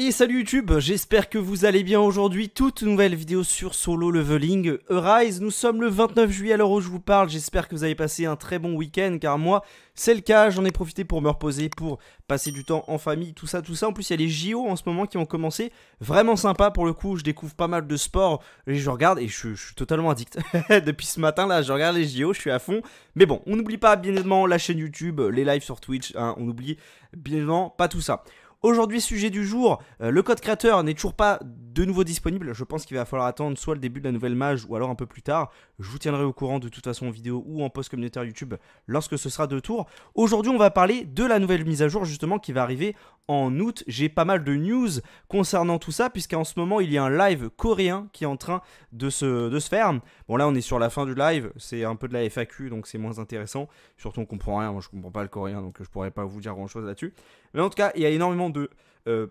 Et salut YouTube, j'espère que vous allez bien aujourd'hui, toute nouvelle vidéo sur Solo Leveling Arise, nous sommes le 29 juillet à l'heure où je vous parle, j'espère que vous avez passé un très bon week-end, car moi, c'est le cas, j'en ai profité pour me reposer, pour passer du temps en famille, tout ça, tout ça, en plus il y a les JO en ce moment qui ont commencé, vraiment sympa pour le coup, je découvre pas mal de sports, et je regarde, et je, suis totalement addict, depuis ce matin là, je regarde les JO, je suis à fond, mais bon, on n'oublie pas bien évidemment la chaîne YouTube, les lives sur Twitch, hein, on oublie bien évidemment pas tout ça Aujourd'hui, sujet du jour, euh, le code créateur n'est toujours pas de nouveau disponible. Je pense qu'il va falloir attendre soit le début de la nouvelle mage ou alors un peu plus tard. Je vous tiendrai au courant de toute façon en vidéo ou en post communautaire YouTube lorsque ce sera de tour. Aujourd'hui, on va parler de la nouvelle mise à jour justement qui va arriver en août. J'ai pas mal de news concernant tout ça puisqu'en ce moment, il y a un live coréen qui est en train de se, de se faire. Bon là, on est sur la fin du live, c'est un peu de la FAQ donc c'est moins intéressant. Surtout on comprend rien, moi je comprends pas le coréen donc je pourrais pas vous dire grand chose là-dessus. Mais en tout cas, il y a énormément de euh,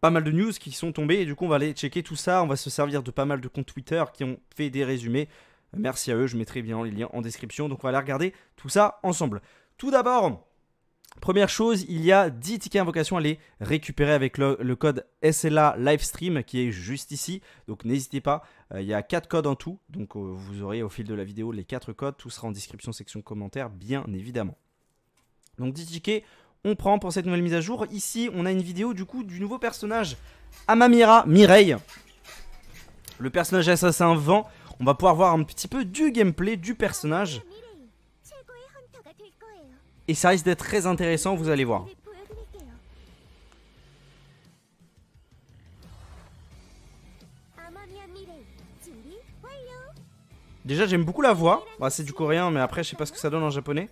pas mal de news qui sont tombées. Et du coup, on va aller checker tout ça. On va se servir de pas mal de comptes Twitter qui ont fait des résumés. Merci à eux, je mettrai bien les liens en description. Donc on va aller regarder tout ça ensemble. Tout d'abord, première chose, il y a 10 tickets invocation à les récupérer avec le, code SLA Livestream qui est juste ici. Donc n'hésitez pas, euh, il y a 4 codes en tout. Donc euh, vous aurez au fil de la vidéo les 4 codes. Tout sera en description, section commentaire bien évidemment. Donc 10 tickets, on prend pour cette nouvelle mise à jour. Ici, on a une vidéo du coup du nouveau personnage Amamira Mireille. Le personnage assassin vent. On va pouvoir voir un petit peu du gameplay du personnage. Et ça risque d'être très intéressant, vous allez voir. Déjà, j'aime beaucoup la voix. Bah, c'est du coréen, mais après, je sais pas ce que ça donne en japonais.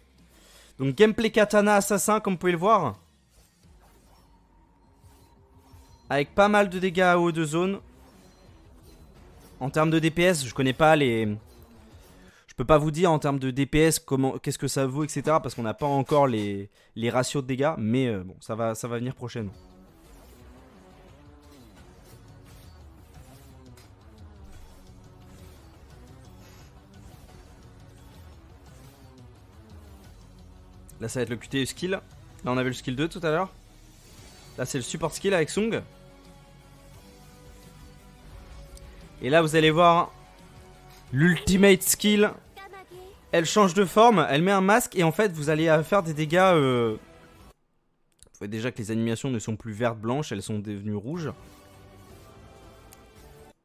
Donc gameplay katana assassin comme vous pouvez le voir. Avec pas mal de dégâts à haut de zone. En termes de DPS, je connais pas les... Je peux pas vous dire en termes de DPS comment, qu'est-ce que ça vaut, etc. Parce qu'on n'a pas encore les, ratios de dégâts. Mais euh, bon, ça va, ça va venir prochainement. Là, ça va être le QTE skill. Là, on avait le skill 2 tout à l'heure. Là, c'est le support skill avec Sung. Et là, vous allez voir l'ultimate skill. Elle change de forme, elle met un masque et en fait, vous allez faire des dégâts... Euh, vous voyez déjà que les animations ne sont plus vertes, blanches, elles sont devenues rouges.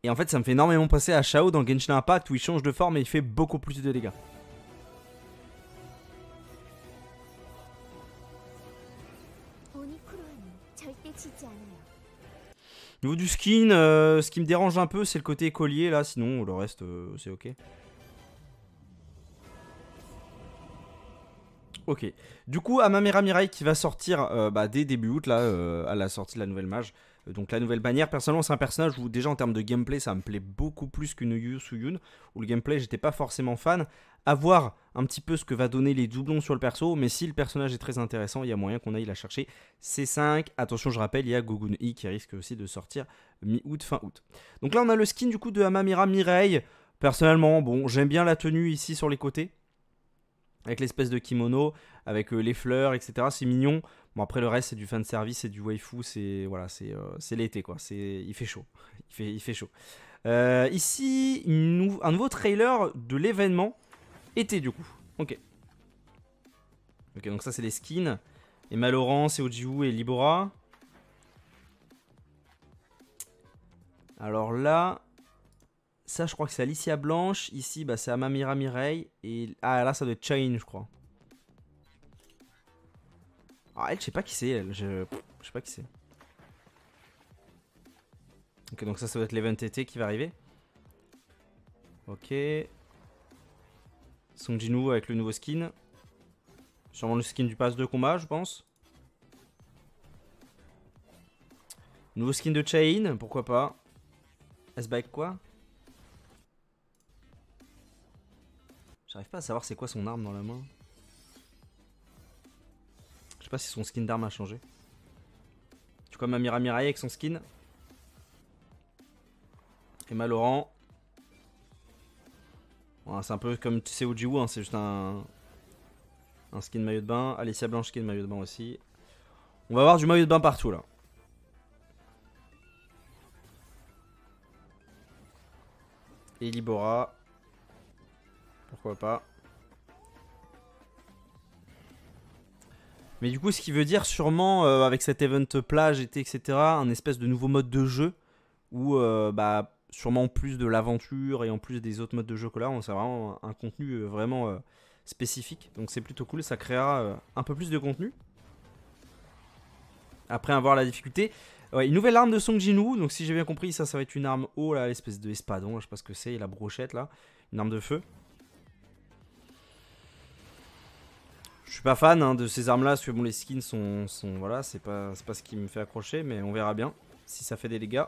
Et en fait, ça me fait énormément passer à Shao dans Genshin Impact où il change de forme et il fait beaucoup plus de dégâts. niveau du skin, euh, ce qui me dérange un peu, c'est le côté collier là, sinon le reste, euh, c'est ok. Ok. Du coup, Amamira Mireille qui va sortir euh, bah, dès début août, là, euh, à la sortie de la nouvelle mage. Euh, donc la nouvelle bannière, personnellement c'est un personnage où déjà en termes de gameplay ça me plaît beaucoup plus qu'une Yu Suyun, où le gameplay j'étais pas forcément fan. A voir un petit peu ce que va donner les doublons sur le perso, mais si le personnage est très intéressant, il y a moyen qu'on aille la chercher. C5, attention je rappelle, il y a Gogun I qui risque aussi de sortir mi-août, fin août. Donc là on a le skin du coup de Amamira Mireille. Personnellement, bon, j'aime bien la tenue ici sur les côtés avec l'espèce de kimono, avec euh, les fleurs, etc. C'est mignon. Bon, après, le reste, c'est du fan service, c'est du waifu, c'est voilà, euh, l'été, quoi. Il fait chaud. Il fait, il fait chaud. Euh, ici, un nouveau trailer de l'événement été, du coup. Ok. Ok, donc ça, c'est les skins. Et Laurence, c'est Ojiu et Libora. Alors là, ça, je crois que c'est Alicia Blanche. Ici, bah, c'est Amamira Mireille. Et... Ah, là, ça doit être Chain, je crois. Ah, elle, je sais pas qui c'est, elle. Je... sais pas qui c'est. Ok, donc ça, ça doit être l'event TT qui va arriver. Ok. Song Jinwoo avec le nouveau skin. Sûrement le skin du pass de combat, je pense. Nouveau skin de Chain, pourquoi pas. S ce quoi J'arrive pas à savoir c'est quoi son arme dans la main. Je sais pas si son skin d'arme a changé. Tu vois mira Mirai avec son skin Emma Laurent. c'est un peu comme tu sais hein, c'est juste un, un skin maillot de bain. Alicia Blanche skin maillot de bain aussi. On va avoir du maillot de bain partout là. Et Libora pourquoi pas. Mais du coup, ce qui veut dire sûrement, euh, avec cet event plage, etc., un espèce de nouveau mode de jeu, où euh, bah, sûrement en plus de l'aventure et en plus des autres modes de jeu que là, on vraiment un contenu euh, vraiment spécifique. Donc c'est plutôt cool, ça créera un peu plus de contenu. Après avoir la difficulté. Ouais, une nouvelle arme de Song Jinwoo, donc si j'ai bien compris, ça, ça va être une arme haut, là, l'espèce de espadon, je sais pas ce que c'est, la brochette, là, une arme de feu. je suis pas fan hein, de ces armes là parce que bon les skins sont, voilà c'est pas c'est ce qui me fait accrocher mais on verra bien si ça fait des dégâts.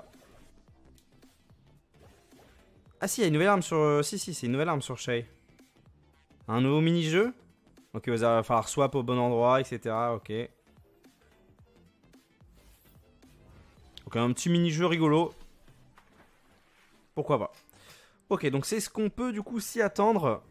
Ah si, il y a une nouvelle arme sur euh, si si, c'est une nouvelle arme sur Shay. Un nouveau mini-jeu Ok, il va falloir swap au bon endroit, etc. Ok. Donc un petit mini-jeu rigolo. Pourquoi pas. Ok, donc c'est ce qu'on peut du coup s'y attendre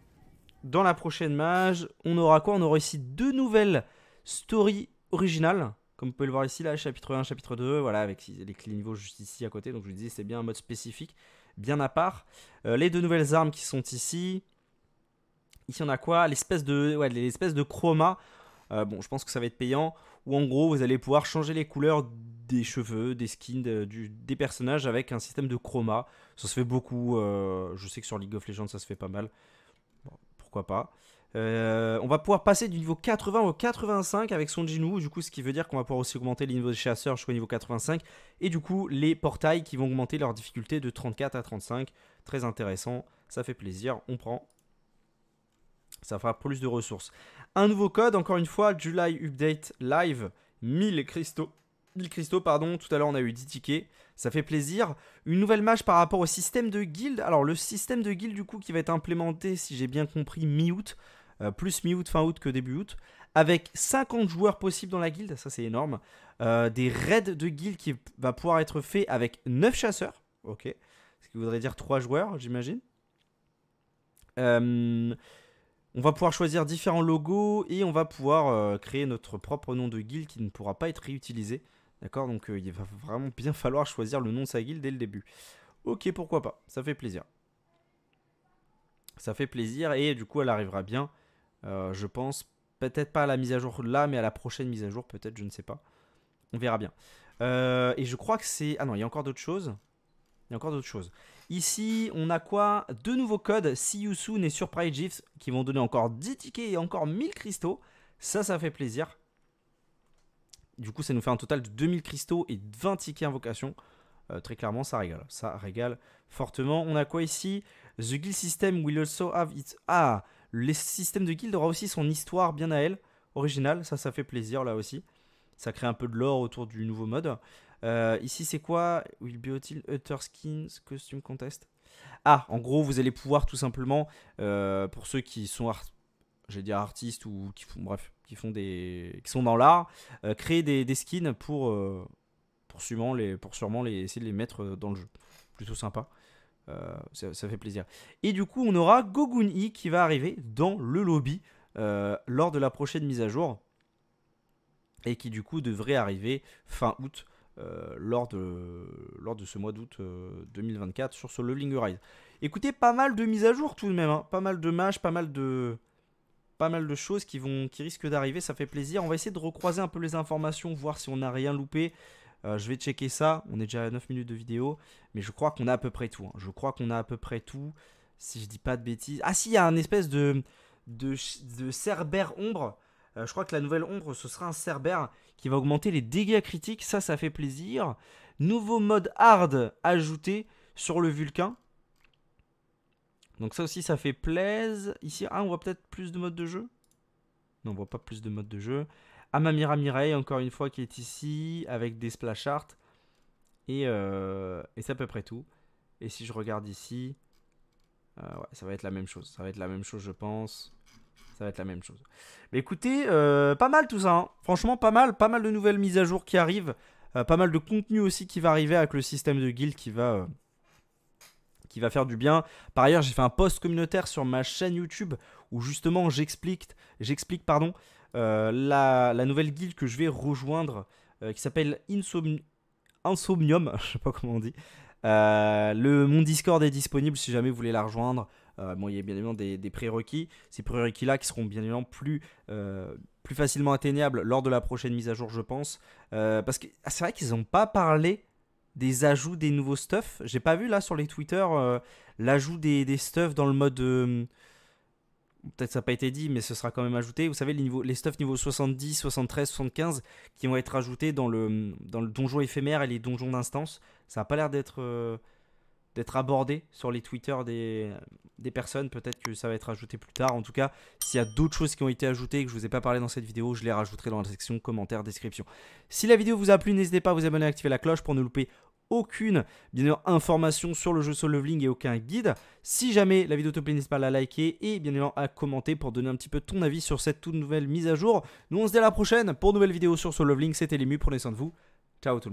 dans la prochaine mage, on aura quoi On aura ici deux nouvelles stories originales. Comme vous pouvez le voir ici, là, chapitre 1, chapitre 2, voilà, avec les clés niveaux juste ici à côté. Donc je vous disais, c'est bien un mode spécifique, bien à part. Euh, les deux nouvelles armes qui sont ici. Ici, on a quoi L'espèce de, de chroma. Euh, bon, je pense que ça va être payant. Ou en gros, vous allez pouvoir changer les couleurs des cheveux, des skins, euh, des personnages avec un système de chroma. Ça se fait beaucoup. je sais que sur League of Legends, ça se fait pas mal pas. Euh, on va pouvoir passer du niveau 80 au 85 avec son Jinwu, du coup ce qui veut dire qu'on va pouvoir aussi augmenter les niveaux des chasseurs jusqu'au niveau 85 et du coup les portails qui vont augmenter leur difficulté de 34 à 35. Très intéressant, ça fait plaisir, on prend. Ça fera plus de ressources. Un nouveau code, encore une fois, July Update Live, 1000 cristaux le cristaux, pardon, tout à l'heure on a eu 10 tickets, ça fait plaisir. Une nouvelle match par rapport au système de guild. Alors le système de guild du coup qui va être implémenté, si j'ai bien compris, mi-août, euh, plus mi-août, fin août que début août, avec 50 joueurs possibles dans la guild, ça c'est énorme. Euh, des raids de guild qui va pouvoir être fait avec 9 chasseurs, ok, ce qui voudrait dire 3 joueurs j'imagine. Euh, on va pouvoir choisir différents logos et on va pouvoir créer notre propre nom de guild qui ne pourra pas être réutilisé D'accord Donc euh, il va vraiment bien falloir choisir le nom de sa guilde dès le début. Ok, pourquoi pas, ça fait plaisir. Ça fait plaisir et du coup elle arrivera bien, euh, je pense, peut-être pas à la mise à jour là, mais à la prochaine mise à jour peut-être, je ne sais pas. On verra bien. Euh, et je crois que c'est... Ah non, il y a encore d'autres choses. Il y a encore d'autres choses. Ici, on a quoi Deux nouveaux codes, See You Soon et Surprise Gifts, qui vont donner encore 10 tickets et encore 1000 cristaux. Ça, ça fait plaisir. Du coup, ça nous fait un total de 2000 cristaux et 20 tickets invocation. Euh, très clairement, ça régale. Ça régale fortement. On a quoi ici The guild system will also have its. Ah Le système de guild aura aussi son histoire bien à elle. Original, ça, ça fait plaisir là aussi. Ça crée un peu de l'or autour du nouveau mode. Euh, ici, c'est quoi Will be a Utter Skins Costume Contest. Ah, en gros, vous allez pouvoir tout simplement, euh, pour ceux qui sont j'allais dire artistes ou qui font, bref, qui font des, qui sont dans l'art, euh, créer des, skins euh, pour, sûrement les, pour sûrement les, essayer de les mettre euh, dans le jeu. Plutôt sympa. ça, fait plaisir. Et du coup, on aura gogun qui va arriver dans le lobby lors de la prochaine mise à jour et qui du coup devrait arriver fin août. lors, de, lors de ce mois d'août 2024 sur ce Leveling Rise. Écoutez, pas mal de mises à jour tout de même, hein. pas mal de mages, pas mal de, pas mal de choses qui, vont, qui risquent d'arriver, ça fait plaisir. On va essayer de recroiser un peu les informations, voir si on n'a rien loupé. Euh, je vais checker ça, on est déjà à 9 minutes de vidéo, mais je crois qu'on a à peu près tout. Hein. Je crois qu'on a à peu près tout, si je dis pas de bêtises. Ah si, il y a un espèce de, de, de cerbère ombre. Euh, je crois que la nouvelle ombre, ce sera un cerbère qui va augmenter les dégâts critiques, ça, ça fait plaisir. Nouveau mode hard ajouté sur le Vulcain. Donc ça aussi, ça fait plaise. Ici, ah, on voit peut-être plus de modes de jeu Non, on voit pas plus de modes de jeu. Amamira Mireille, encore une fois, qui est ici, avec des splash art. Et, euh, et c'est à peu près tout. Et si je regarde ici, euh, ouais, ça va être la même chose. Ça va être la même chose, je pense. Ça va être la même chose. Mais écoutez, euh, pas mal tout ça. Hein. Franchement, pas mal. Pas mal de nouvelles mises à jour qui arrivent. pas mal de contenu aussi qui va arriver avec le système de guild qui va qui va faire du bien. Par ailleurs, j'ai fait un post communautaire sur ma chaîne YouTube où justement j'explique, j'explique pardon, euh, la, nouvelle guilde que je vais rejoindre euh, qui s'appelle Insomnium, Insomnium, je sais pas comment on dit. Euh, le, mon Discord est disponible si jamais vous voulez la rejoindre. bon, il y a bien évidemment des, prérequis. Ces prérequis-là qui seront bien évidemment plus, plus facilement atteignables lors de la prochaine mise à jour, je pense. parce que ah, c'est vrai qu'ils n'ont pas parlé des ajouts des nouveaux stuffs. J'ai pas vu là sur les Twitter euh, l'ajout des, des stuffs dans le mode. Euh, peut-être ça n'a pas été dit, mais ce sera quand même ajouté. Vous savez, les, niveaux, les stuffs niveau 70, 73, 75 qui vont être ajoutés dans le, dans le donjon éphémère et les donjons d'instance. Ça n'a pas l'air d'être. Euh, d'être abordé sur les Twitter des, des personnes. Peut-être que ça va être ajouté plus tard. En tout cas, s'il y a d'autres choses qui ont été ajoutées et que je ne vous ai pas parlé dans cette vidéo, je les rajouterai dans la section commentaires, description. Si la vidéo vous a plu, n'hésitez pas à vous abonner et à activer la cloche pour ne louper aucune bien information sur le jeu Soul Leveling et aucun guide. Si jamais la vidéo te plaît, n'hésite pas à la liker et bien évidemment à commenter pour donner un petit peu ton avis sur cette toute nouvelle mise à jour. Nous on se dit à la prochaine pour une nouvelle vidéo sur Soul Leveling. C'était Lemu, prenez soin de vous. Ciao tout le monde.